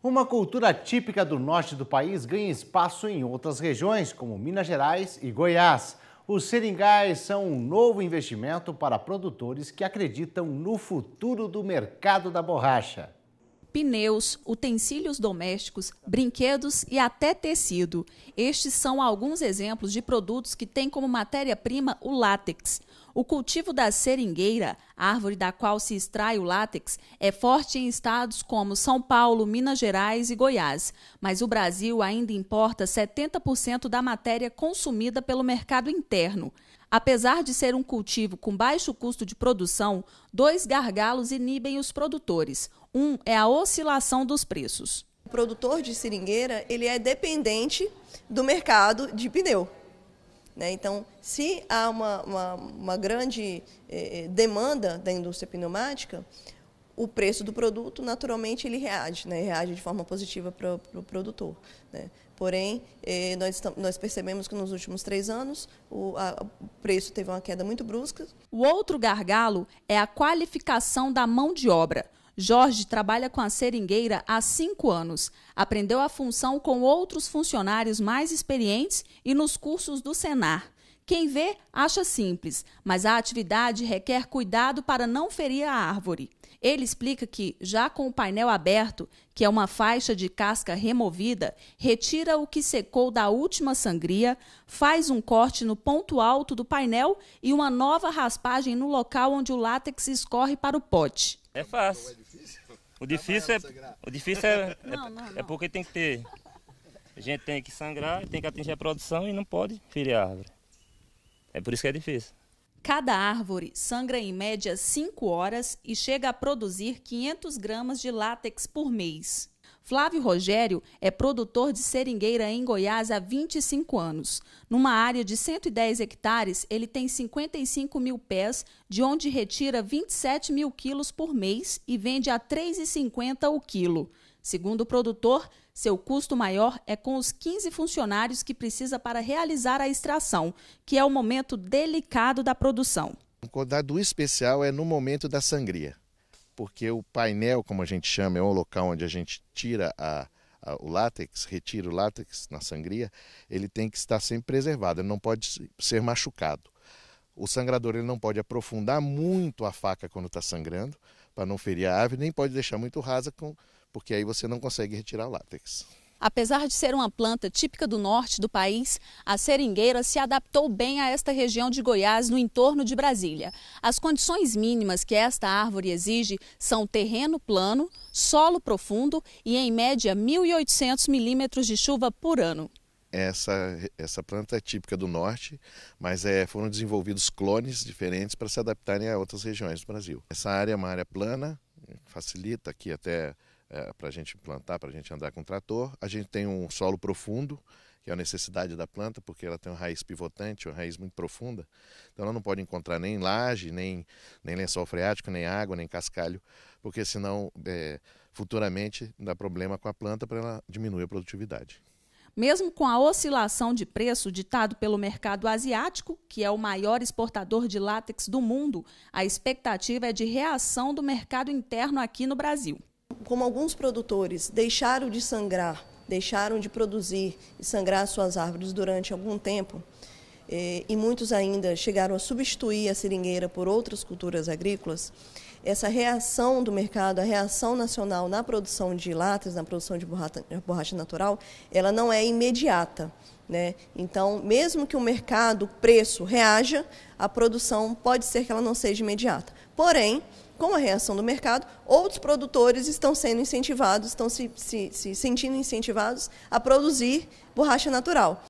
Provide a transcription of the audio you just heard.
Uma cultura típica do norte do país ganha espaço em outras regiões, como Minas Gerais e Goiás. Os seringais são um novo investimento para produtores que acreditam no futuro do mercado da borracha pneus, utensílios domésticos, brinquedos e até tecido. Estes são alguns exemplos de produtos que têm como matéria-prima o látex. O cultivo da seringueira, árvore da qual se extrai o látex, é forte em estados como São Paulo, Minas Gerais e Goiás, mas o Brasil ainda importa 70% da matéria consumida pelo mercado interno. Apesar de ser um cultivo com baixo custo de produção, dois gargalos inibem os produtores. Um é a oscilação dos preços. O produtor de seringueira ele é dependente do mercado de pneu. Né? Então, se há uma, uma, uma grande eh, eh demanda da indústria pneumática, o preço do produto, naturalmente, ele reage, né? reage de forma positiva para o pro produtor. Né? Porém, eh, nós, nós, percebemos que nos últimos três anos o, a, o preço teve uma queda muito brusca. O outro gargalo é a qualificação da mão de obra. Jorge trabalha com a seringueira há cinco anos. Aprendeu a função com outros funcionários mais experientes e nos cursos do Senar. Quem vê, acha simples, mas a atividade requer cuidado para não ferir a árvore. Ele explica que, já com o painel aberto, que é uma faixa de casca removida, retira o que secou da última sangria, faz um corte no ponto alto do painel e uma nova raspagem no local onde o látex escorre para o pote. É fácil. O difícil é, o difícil é, é, é porque tem que ter. A gente tem que sangrar, tem que atingir a produção e não pode ferir a árvore. É por isso que é difícil. Cada árvore sangra em média 5 horas e chega a produzir 500 gramas de látex por mês. Flávio Rogério é produtor de seringueira em Goiás há 25 anos. Numa área de 110 hectares, ele tem 55 mil pés, de onde retira 27 mil quilos por mês e vende a 3,50 o quilo. Segundo o produtor, seu custo maior é com os 15 funcionários que precisa para realizar a extração, que é o momento delicado da produção. O cuidado especial é no momento da sangria porque o painel, como a gente chama, é um local onde a gente tira a, a, o látex, retira o látex na sangria, ele tem que estar sempre preservado, ele não pode ser machucado. O sangrador ele não pode aprofundar muito a faca quando está sangrando, para não ferir a ave, nem pode deixar muito rasa, com, porque aí você não consegue retirar o látex. Apesar de ser uma planta típica do norte do país, a seringueira se adaptou bem a esta região de Goiás no entorno de Brasília. As condições mínimas que esta árvore exige são terreno plano, solo profundo e, em média, 1.800 milímetros de chuva por ano. Essa, essa planta é típica do norte, mas é, foram desenvolvidos clones diferentes para se adaptarem a outras regiões do Brasil. Essa área é uma área plana, facilita aqui até é, para a gente plantar, para a gente andar com trator. A gente tem um solo profundo, que é a necessidade da planta, porque ela tem uma raiz pivotante, uma raiz muito profunda. Então ela não pode encontrar nem laje, nem, nem lençol freático, nem água, nem cascalho, porque senão é, futuramente dá problema com a planta para ela diminuir a produtividade. Mesmo com a oscilação de preço ditado pelo mercado asiático, que é o maior exportador de látex do mundo, a expectativa é de reação do mercado interno aqui no Brasil como alguns produtores deixaram de sangrar, deixaram de produzir e sangrar suas árvores durante algum tempo, eh, e muitos ainda chegaram a substituir a seringueira por outras culturas agrícolas, essa reação do mercado, a reação nacional na produção de latas, na produção de borracha, borracha natural, ela não é imediata. Né? Então, mesmo que o mercado, o preço reaja, a produção pode ser que ela não seja imediata. Porém, com a reação do mercado, outros produtores estão sendo incentivados, estão se, se, se sentindo incentivados a produzir borracha natural.